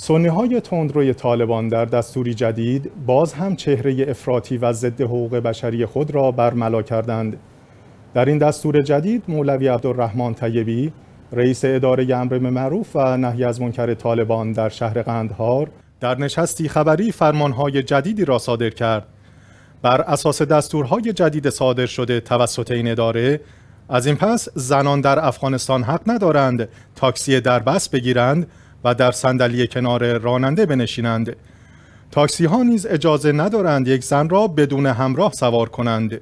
سنی های تندروی طالبان در دستوری جدید باز هم چهره افراطی و ضد حقوق بشری خود را برملا کردند. در این دستور جدید مولوی عبدالرحمن طیبی رئیس اداره امر معروف و نهی از منکر طالبان در شهر قندهار در نشستی خبری فرمانهای جدیدی را صادر کرد. بر اساس دستورهای جدید صادر شده توسط این اداره از این پس زنان در افغانستان حق ندارند تاکسی در بس بگیرند و در صندلی کنار راننده بنشینند تاکسی ها نیز اجازه ندارند یک زن را بدون همراه سوار کنند